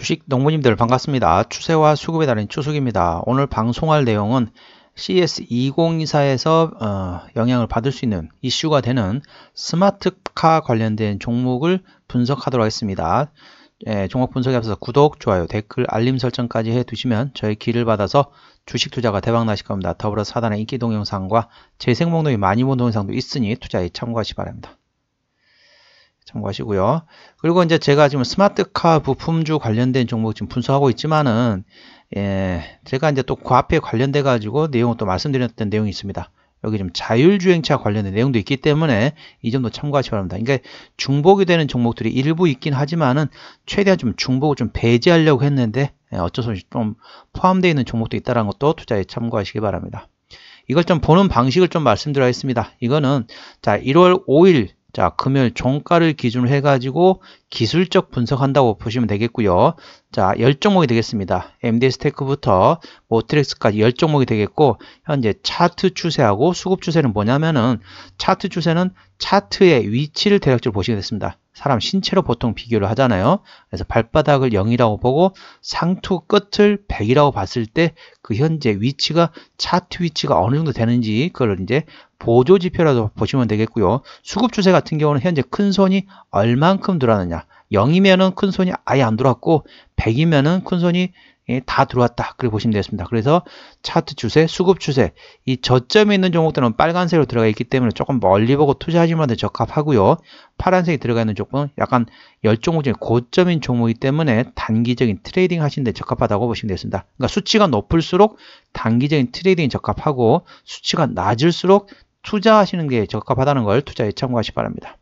주식 농부님들 반갑습니다. 추세와 수급에 달인 추숙입니다. 오늘 방송할 내용은 CS2024에서 어, 영향을 받을 수 있는 이슈가 되는 스마트카 관련된 종목을 분석하도록 하겠습니다. 예, 종목 분석에 앞서서 구독, 좋아요, 댓글, 알림 설정까지 해두시면 저의 길을 받아서 주식 투자가 대박 나실 겁니다. 더불어 사단의 인기 동영상과 재생 목록이 많이 본 동영상도 있으니 투자에 참고하시 기 바랍니다. 참고하시고요. 그리고 이제 제가 지금 스마트카 부품주 관련된 종목 지금 분석하고 있지만은 예, 제가 이제 또 그 앞에 관련돼 가지고 내용을 또 말씀드렸던 내용이 있습니다. 여기 좀 자율주행차 관련된 내용도 있기 때문에 이 점도 참고하시기 바랍니다. 그러니까 중복이 되는 종목들이 일부 있긴 하지만은 최대한 좀 중복을 좀 배제하려고 했는데 예, 어쩔 수 없이 좀 포함되어 있는 종목도 있다는 것도 투자에 참고하시기 바랍니다. 이걸 좀 보는 방식을 좀 말씀드려야 했습니다. 이거는 자 1월 5일 자, 금요일 종가를 기준으로 해가지고 기술적 분석한다고 보시면 되겠고요. 자, 열 종목이 되겠습니다. MDS 테크부터 모트렉스까지 열 종목이 되겠고 현재 차트 추세하고 수급 추세는 뭐냐면은 차트 추세는 차트의 위치를 대략적으로 보시게 됐습니다. 사람 신체로 보통 비교를 하잖아요. 그래서 발바닥을 0이라고 보고 상투 끝을 100이라고 봤을 때 그 현재 위치가 차트 위치가 어느 정도 되는지 그걸 이제 보조 지표라도 보시면 되겠고요. 수급 추세 같은 경우는 현재 큰 손이 얼만큼 들어왔느냐. 0이면은 큰 손이 아예 안 들어왔고 100이면은 큰 손이 예, 다 들어왔다. 그렇게 보시면 되겠습니다. 그래서 차트 추세, 수급 추세, 이 저점에 있는 종목들은 빨간색으로 들어가 있기 때문에 조금 멀리 보고 투자하시면 적합하고요. 파란색이 들어가 있는 종목은 약간 열 종목 중에 고점인 종목이기 때문에 단기적인 트레이딩 하시는데 적합하다고 보시면 되겠습니다. 그러니까 수치가 높을수록 단기적인 트레이딩이 적합하고 수치가 낮을수록 투자하시는 게 적합하다는 걸 투자에 참고하시 기 바랍니다.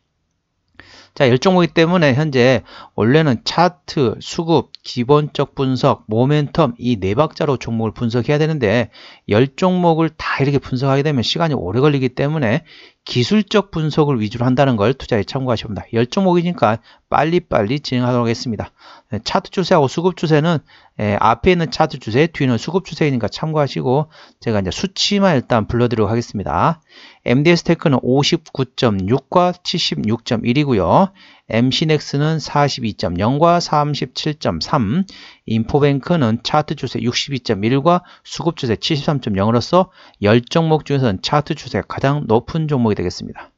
자, 열종목이기 때문에 현재 원래는 차트, 수급, 기본적 분석, 모멘텀 이 네 박자로 종목을 분석해야 되는데 열 종목을 다 이렇게 분석하게 되면 시간이 오래 걸리기 때문에 기술적 분석을 위주로 한다는 걸 투자에 참고하십니다열정목이니까 빨리빨리 진행하도록 하겠습니다. 네, 차트 추세하고 수급 추세는 예, 앞에 있는 차트 추세, 뒤는 수급 추세이니까 참고하시고 제가 이제 수치만 일단 불러드리도록 하겠습니다. MDS 테크는 59.6과 76.1이고요. MC넥스는 42.0과 37.3, 인포뱅크는 차트 추세 62.1과 수급 추세 73.0으로서 열 종목 중에서는 차트 추세가 가장 높은 종목이 되겠습니다.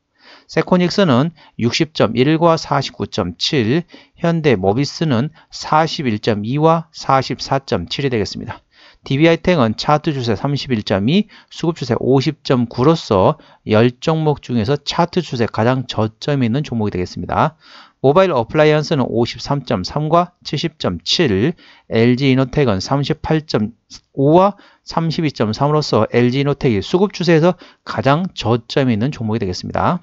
세코닉스는 60.1과 49.7, 현대 모비스는 41.2와 44.7이 되겠습니다. DBI텍은 차트 추세 31.2, 수급 추세 50.9로서 10종목 중에서 차트 추세 가장 저점이 있는 종목이 되겠습니다. 모바일 어플라이언스는 53.3과 70.7, LG 이노텍은 38.5와 32.3으로서 LG 이노텍이 수급 추세에서 가장 저점이 있는 종목이 되겠습니다.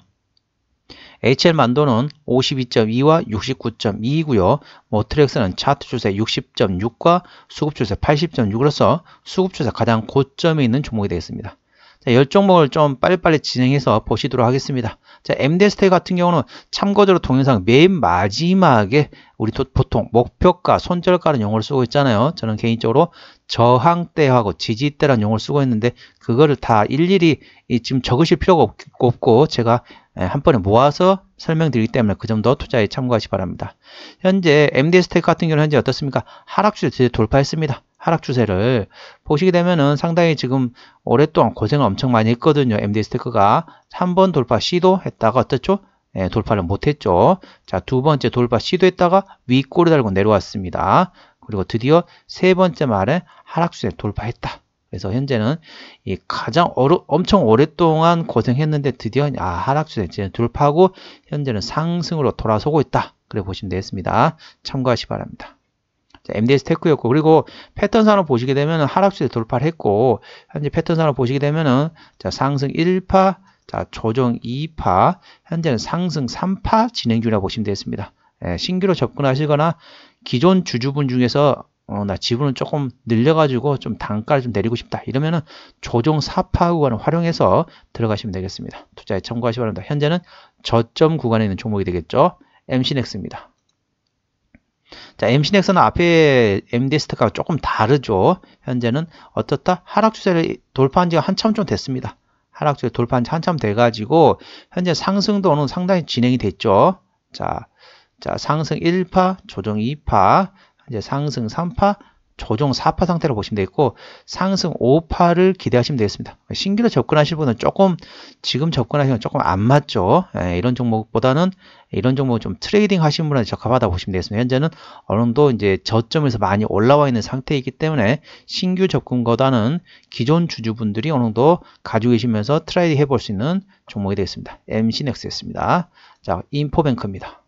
HL 만도는 52.2와 69.2이고요. 모트렉스는 차트 추세 60.6과 수급 추세 80.6으로서 수급 추세 가장 고점에 있는 종목이 되겠습니다. 자, 열 종목을 좀 빨리빨리 진행해서 보시도록 하겠습니다. 자, MD스테 같은 경우는 참고적으로 동영상 맨 마지막에 우리 보통 목표가, 손절가라는 용어를 쓰고 있잖아요. 저는 개인적으로 저항대하고 지지대라는 용어를 쓰고 있는데 그거를 다 일일이 지금 적으실 필요가 없고 제가 예, 한 번에 모아서 설명드리기 때문에 그 점도 투자에 참고하시 기 바랍니다. 현재 MD스테이크 같은 경우는 현재 어떻습니까? 하락 추세 돌파했습니다. 하락 추세를 보시게 되면은 상당히 지금 오랫동안 고생을 엄청 많이 했거든요. MD 스테크가 한번 돌파 시도 했다가 어땠죠? 예, 돌파를 못했죠. 자, 두 번째 돌파 시도했다가 윗꼬리 달고 내려왔습니다. 그리고 드디어 세 번째 말에 하락 추세 돌파했다. 그래서 현재는 이 가장 어루, 엄청 오랫동안 고생했는데 드디어 아, 하락 추세 이 돌파하고 현재는 상승으로 돌아서고 있다. 그래 보시면 되겠습니다. 참고하시 기 바랍니다. MDS 테크였고 그리고 패턴 산업 보시게 되면 하락시대 돌파를 했고 현재 패턴 산업 보시게 되면은 자 상승 1파 자 조정 2파 현재는 상승 3파 진행 중이라고 보시면 되겠습니다. 예, 신규로 접근하시거나 기존 주주분 중에서 어, 나 지분을 조금 늘려가지고 좀 단가를 좀 내리고 싶다 이러면은 조정 4파 구간을 활용해서 들어가시면 되겠습니다. 투자에 참고하시 기 바랍니다. 현재는 저점 구간에 있는 종목이 되겠죠. MC넥스입니다. 자, MC넥슨은 앞에 MD스트가 조금 다르죠. 현재는 어떻다? 하락 추세를 돌파한 지가 한참 좀 됐습니다. 하락 추세 돌파한 지 한참 돼가지고 현재 상승도 어느 상당히 진행이 됐죠. 자, 자 상승 1파, 조정 2파, 이제 상승 3파, 조정 4파 상태로 보시면 되겠고 상승 5파를 기대하시면 되겠습니다. 신규로 접근하실 분은 조금 지금 접근하시면 조금 안 맞죠. 예, 이런 종목보다는 이런 종목 좀 트레이딩 하신 분한테 적합하다 보시면 되겠습니다. 현재는 어느 정도 이제 저점에서 많이 올라와 있는 상태이기 때문에 신규 접근보다는 기존 주주분들이 어느 정도 가지고 계시면서 트레이딩 해볼 수 있는 종목이 되겠습니다. MC넥스였습니다. 자, 인포뱅크입니다.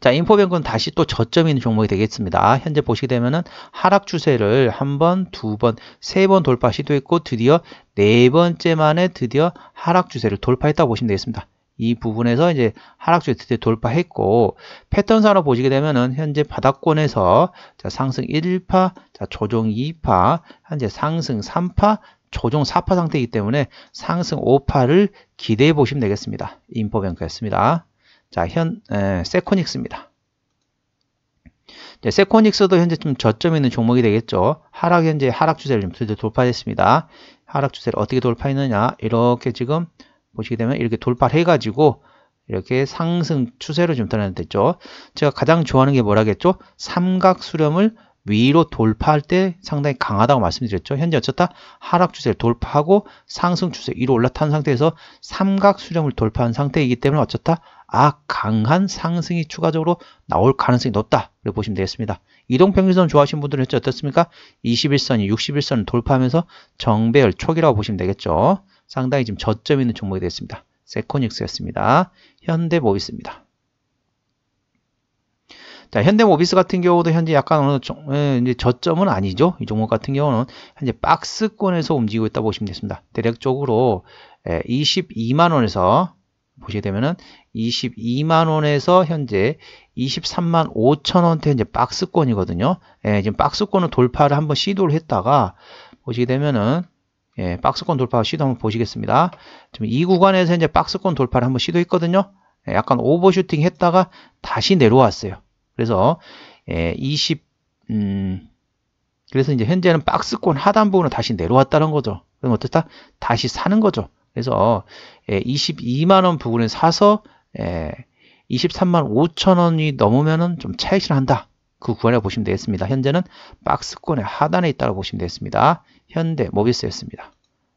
자, 인포뱅크는 다시 또 저점이 있는 종목이 되겠습니다. 현재 보시게 되면은 하락 추세를 한 번, 두 번, 세 번 돌파 시도했고 드디어 네 번째 만에 드디어 하락 추세를 돌파했다고 보시면 되겠습니다. 이 부분에서 이제 하락주 드디어 돌파했고 패턴상으로 보시게 되면은 현재 바닥권에서 자, 상승 1파, 자, 조정 2파, 현재 상승 3파, 조종 4파 상태이기 때문에 상승 5파를 기대해 보시면 되겠습니다. 인포뱅크였습니다. 자, 현, 에, 세코닉스입니다. 네, 세코닉스도 현재 좀 저점이 있는 종목이 되겠죠. 하락, 현재 하락 추세를 좀 드디어 돌파했습니다. 하락 추세를 어떻게 돌파했느냐. 이렇게 지금 보시게 되면 이렇게 돌파를 해가지고 이렇게 상승 추세로 좀 드러냈죠. 제가 가장 좋아하는 게 뭐라겠죠? 삼각 수렴을 위로 돌파할 때 상당히 강하다고 말씀드렸죠. 현재 어쨌다 하락 추세를 돌파하고 상승 추세 위로 올라탄 상태에서 삼각 수렴을 돌파한 상태이기 때문에 어쨌다 아강한 상승이 추가적으로 나올 가능성이 높다. 그렇 보시면 되겠습니다. 이동평균선 좋아하시는 분들은 현재 어떻습니까? 21선이 61선을 돌파하면서 정배열 초기라고 보시면 되겠죠. 상당히 지금 저점 있는 종목이 되었습니다 세코닉스였습니다. 현대모비스입니다. 자, 현대모비스 같은 경우도 현재 약간 어느 정, 예, 이제 저점은 아니죠. 이 종목 같은 경우는 현재 박스권에서 움직이고 있다 보시면 되겠습니다. 대략적으로 22만 예, 원에서 보시게 되면은 22만원에서 현재 23만 5천원대 현재 박스권이거든요. 예, 지금 박스권을 돌파를 한번 시도를 했다가 보시게 되면은 예, 박스권 돌파 시도 한번 보시겠습니다. 지금 이 구간에서 이제 박스권 돌파를 한번 시도했거든요. 예, 약간 오버슈팅 했다가 다시 내려왔어요. 그래서 예, 20 음, 그래서 이제 현재는 박스권 하단 부분으 다시 내려왔다는 거죠. 그럼 어떻다? 다시 사는 거죠. 그래서 22만원 예, 부근에 사서 23만 예, 5천원이 넘으면 은좀 차익실 한다. 그구간이 보시면 되겠습니다. 현재는 박스권의 하단에 있다고 보시면 되겠습니다. 현대 모비스였습니다.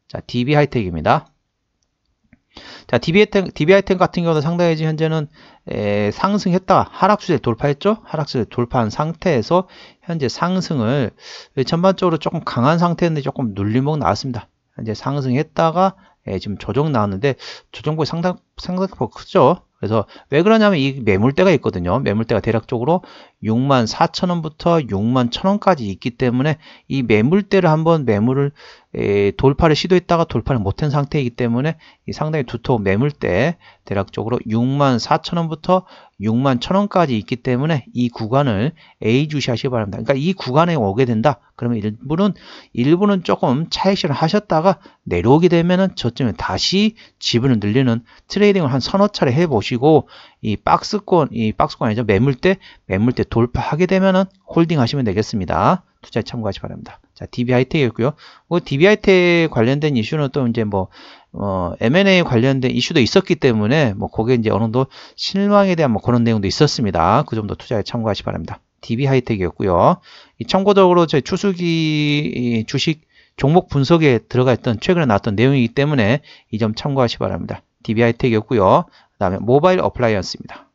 자, DB 하이텍입니다. 자, DB 하이텍, DB 하이텍 같은 경우도 상당히 현재는 에, 예, 상승했다가 하락 수세 돌파했죠. 하락 수세 돌파한 상태에서 현재 상승을 전반적으로 조금 강한 상태인데 조금 눌림목 나왔습니다. 현재 상승했다가 예, 지금 조정 나왔는데 조정폭의 상당 상당히 크죠. 그래서 왜 그러냐면 이 매물대가 있거든요. 매물대가 대략적으로 6만 4천 원부터 6만 천 원까지 있기 때문에 이 매물대를 한번 매물을 에, 돌파를 시도했다가 돌파를 못한 상태이기 때문에 상당히 두터운 매물대 대략적으로 6만 4천 원부터 6만 천 원까지 있기 때문에 이 구간을 A 주시하시기 바랍니다. 그러니까 이 구간에 오게 된다. 그러면 일부는 일부는 조금 차익실을 하셨다가 내려오게 되면은 저쯤에 다시 지분을 늘리는 트레이딩을 한 서너 차례 해보시고 이 박스권, 이 박스권 아니죠. 매물대, 매물대 돌파하게 되면은 홀딩 하시면 되겠습니다. 투자에 참고하시 바랍니다. 자, DB하이텍이었고요. 뭐 DB하이텍 관련된 이슈는 또 이제 뭐 어, M&A 관련된 이슈도 있었기 때문에 뭐 거기에 이제 어느 정도 실망에 대한 뭐 그런 내용도 있었습니다. 그 점도 투자에 참고하시 바랍니다. DB하이텍이었고요. 참고적으로 저희 추수기 주식 종목 분석에 들어가 있던 최근에 나왔던 내용이기 때문에 이 점 참고하시 바랍니다. DB하이텍이었고요. 다음에 모바일 어플라이언스입니다.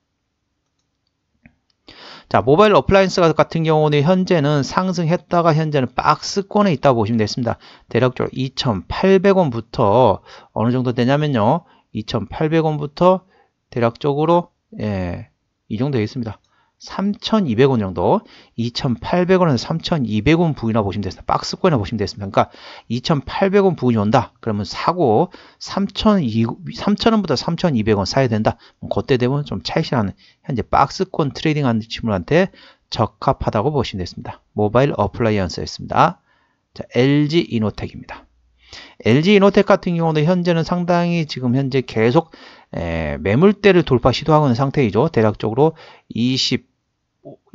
자, 모바일 어플라이언스 같은 경우는 현재는 상승했다가 현재는 박스권에 있다 고 보시면 되겠습니다. 대략적으로 2,800원부터 어느 정도 되냐면요. 2,800원부터 대략적으로 예, 이 정도 되겠습니다. 3,200원 정도, 2,800원에서 3,200원 부위나 보시면 되겠습니다. 박스권이나 보시면 되겠습니다. 그러니까 2,800원 부위이 온다. 그러면 사고 3,000원부터 3,200원 사야 된다. 뭐 그때 되면 좀 차이시 나는 현재 박스권 트레이딩하는 친구한테 적합하다고 보시면 되겠습니다. 모바일 어플라이언스였습니다. 자, LG 이노텍입니다. LG 이노텍 같은 경우는 현재는 상당히 지금 현재 계속 에, 매물대를 돌파 시도하고 있는 상태이죠. 대략적으로 20,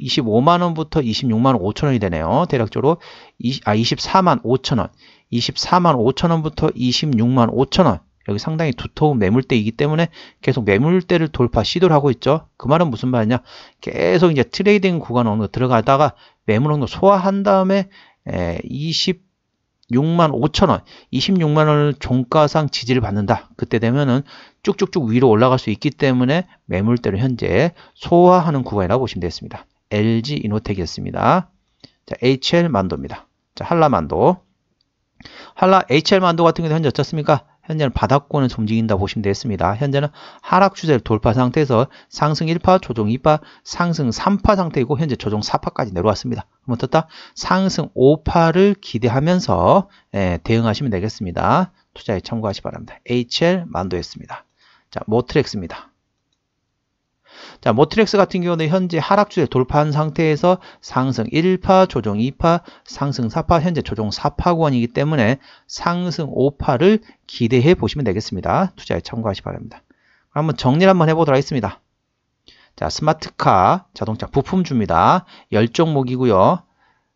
25만원부터 2 6만 5천원이 되네요. 대략적으로 20, 아 24만 5천원 24만 5천원부터 26만 5천원 여기 상당히 두터운 매물대이기 때문에 계속 매물대를 돌파 시도를 하고 있죠. 그 말은 무슨 말이냐 계속 이제 트레이딩 구간 어느 들어가다가 매물 어느 소화한 다음에 에, 20 6만 5천원, 26만원을 종가상 지지를 받는다. 그때 되면은 쭉쭉쭉 위로 올라갈 수 있기 때문에 매물대로 현재 소화하는 구간이라고 보시면 되겠습니다. LG 이노텍이었습니다. 자, HL 만도입니다. 자, 한라만도. 한라 HL 만도 같은 경우 는 현재 어떻습니까? 현재는 바닥권을 움직인다 보시면 되겠습니다. 현재는 하락 추세를 돌파 상태에서 상승 1파, 조종 2파, 상승 3파 상태이고 현재 조종 4파까지 내려왔습니다. 그럼 어떻다? 상승 5파를 기대하면서 예, 대응하시면 되겠습니다. 투자에 참고하시 바랍니다. HL 만도였습니다. 자, 모트렉스입니다. 자, 모트렉스 같은 경우는 현재 하락주에 돌파한 상태에서 상승 1파, 조종 2파, 상승 4파, 현재 조종 4파 권이기 때문에 상승 5파를 기대해 보시면 되겠습니다. 투자에 참고하시 바랍니다. 한번 정리를 한번 해보도록 하겠습니다. 자, 스마트카 자동차 부품주입니다. 열 종목이고요.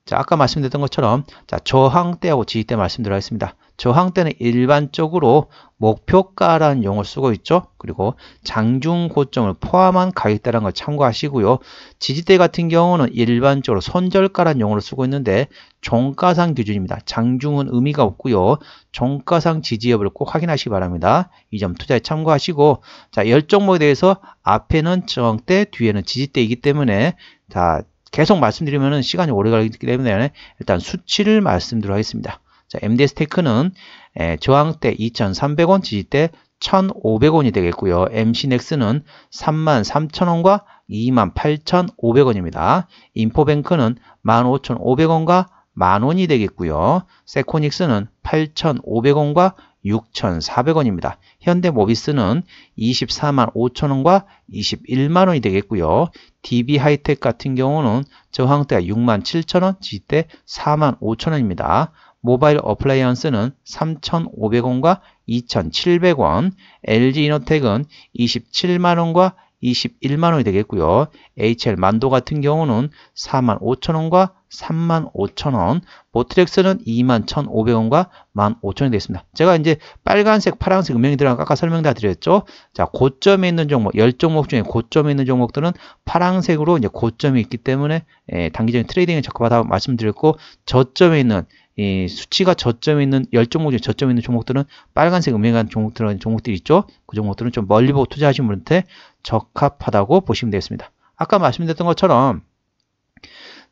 자, 아까 말씀드렸던 것처럼 자, 저항대하고 지지대 말씀드렸습니다 저항대는 일반적으로 목표가라는 용어를 쓰고 있죠. 그리고 장중 고점을 포함한 가격대라는 걸 참고하시고요. 지지대 같은 경우는 일반적으로 선절가라는 용어를 쓰고 있는데 종가상 기준입니다. 장중은 의미가 없고요. 종가상 지지 여을꼭 확인하시기 바랍니다. 이 점 투자에 참고하시고 자, 열 종목에 대해서 앞에는 저항대, 뒤에는 지지대이기 때문에 자, 계속 말씀드리면 시간이 오래 가기 때문에 일단 수치를 말씀드리도록 하겠습니다. 자, MDS 테크는 예, 저항대 2,300원, 지지대 1,500원이 되겠고요. MC넥스는 33,000원과 28,500원입니다. 인포뱅크는 15,500원과 만원이 되겠고요. 세코닉스는 8,500원과 6,400원입니다. 현대모비스는 2 4 5 0 0 0원과 21만원이 되겠고요. DB하이텍 같은 경우는 저항대가 6 7 0 0 0원 지대 4 5 0 0 0원입니다 모바일 어플라이언스는 3,500원과 2,700원, LG이노텍은 27만원과 21만원이 되겠고요. HL 만도 같은 경우는 4 5 0 0 0원과 35,000원, 보트렉스는 21,500원과 15,000원이 되겠습니다. 제가 이제 빨간색, 파란색 음영이들하고 아까 설명 다 드렸죠. 자, 고점에 있는 종목, 10종목 중에 고점에 있는 종목들은 파란색으로 이제 고점이 있기 때문에 예, 단기적인 트레이딩에 적합하다고 말씀드렸고 저점에 있는 이 수치가 저점에 있는 열0종목 중에 저점에 있는 종목들은 빨간색 음영한 종목들은 종목들이 있죠. 그 종목들은 좀 멀리 보고 투자하신 분한테 적합하다고 보시면 되겠습니다. 아까 말씀드렸던 것처럼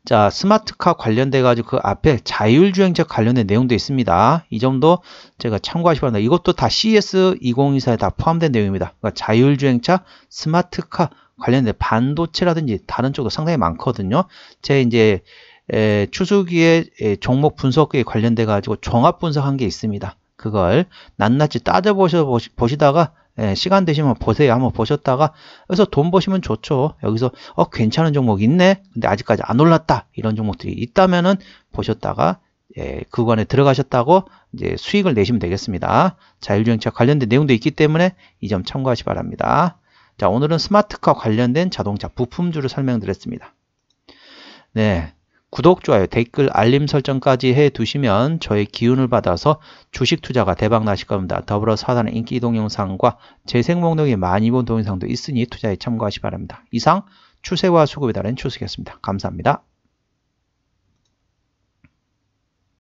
자, 스마트카 관련돼 가지고 그 앞에 자율주행차 관련된 내용도 있습니다. 이 점도 제가 참고하시기 바랍니다. 이것도 다 CS 2024에 다 포함된 내용입니다. 그러니까 자율주행차, 스마트카 관련된 반도체라든지 다른 쪽도 상당히 많거든요. 제 이제 에, 추수기에 에, 종목 분석에 관련돼 가지고 종합 분석한 게 있습니다. 그걸 낱낱이 따져 보시다가 예, 시간 되시면 보세요. 한번 보셨다가 그래서돈 버시면 좋죠. 여기서 어 괜찮은 종목 있네. 근데 아직까지 안 올랐다. 이런 종목들이 있다면은 보셨다가 예, 그 구간에 들어가셨다고 이제 수익을 내시면 되겠습니다. 자율주행차 관련된 내용도 있기 때문에 이 점 참고하시 바랍니다. 자, 오늘은 스마트카 관련된 자동차 부품주를 설명드렸습니다. 네. 구독, 좋아요, 댓글, 알림 설정까지 해두시면 저의 기운을 받아서 주식 투자가 대박 나실 겁니다. 더불어 사단의 인기 동영상과 재생 목록에 많이 본 동영상도 있으니 투자에 참고하시 기 바랍니다. 이상 추세와 수급에 따른 추수겠습니다. 감사합니다.